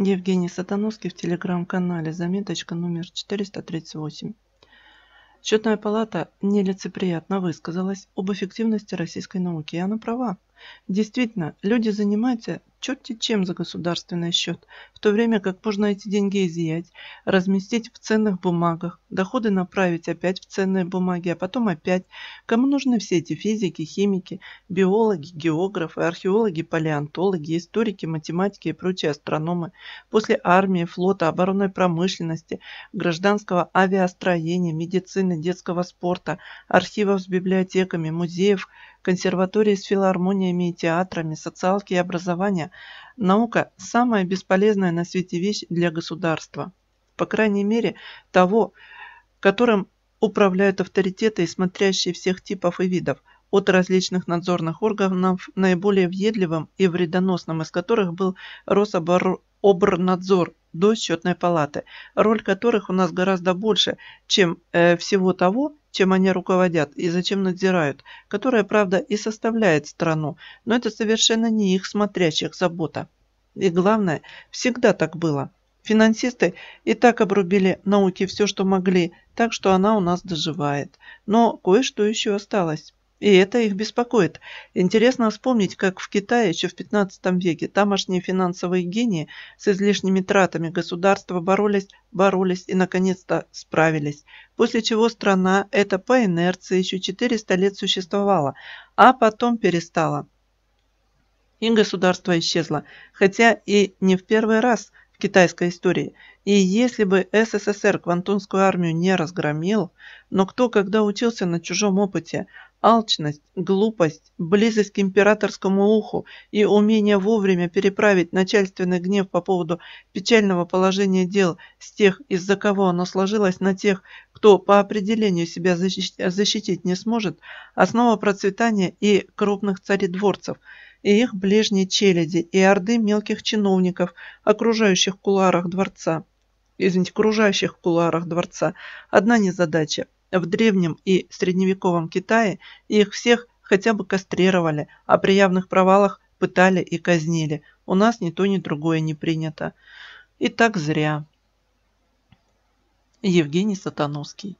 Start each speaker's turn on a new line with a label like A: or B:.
A: Евгений Сатановский в телеграм-канале, заметочка номер 438. Счетная палата нелицеприятно высказалась об эффективности российской науки, и она права. Действительно, люди занимаются черти чем за государственный счет, в то время как можно эти деньги изъять, разместить в ценных бумагах, доходы направить опять в ценные бумаги, а потом опять. Кому нужны все эти физики, химики, биологи, географы, археологи, палеонтологи, историки, математики и прочие астрономы? После армии, флота, оборонной промышленности, гражданского авиастроения, медицины, детского спорта, архивов с библиотеками, музеев, консерватории с филармониями и театрами, социалки и образования, наука – самая бесполезная на свете вещь для государства. По крайней мере, того, которым управляют авторитеты смотрящие всех типов и видов, от различных надзорных органов, наиболее въедливым и вредоносным из которых был Рособорнадзор до счетной палаты, роль которых у нас гораздо больше, чем э, всего того, чем они руководят и зачем надзирают, которая, правда, и составляет страну, но это совершенно не их смотрящих забота. И главное, всегда так было. Финансисты и так обрубили науке все, что могли, так что она у нас доживает. Но кое-что еще осталось. И это их беспокоит. Интересно вспомнить, как в Китае еще в 15 веке тамошние финансовые гении с излишними тратами государства боролись, боролись и наконец-то справились. После чего страна это по инерции еще 400 лет существовала, а потом перестала. И государство исчезло, хотя и не в первый раз – китайской истории. И если бы СССР Квантунскую армию не разгромил, но кто когда учился на чужом опыте, алчность, глупость, близость к императорскому уху и умение вовремя переправить начальственный гнев по поводу печального положения дел с тех, из-за кого оно сложилось, на тех, кто по определению себя защитить не сможет, основа процветания и крупных царедворцев – и их ближней челяди и орды мелких чиновников, окружающих в куларах дворца. Извините, окружающих в куларах дворца. Одна незадача. В древнем и средневековом Китае их всех хотя бы кастрировали, а при явных провалах пытали и казнили. У нас ни то, ни другое не принято. И так зря. Евгений Сатановский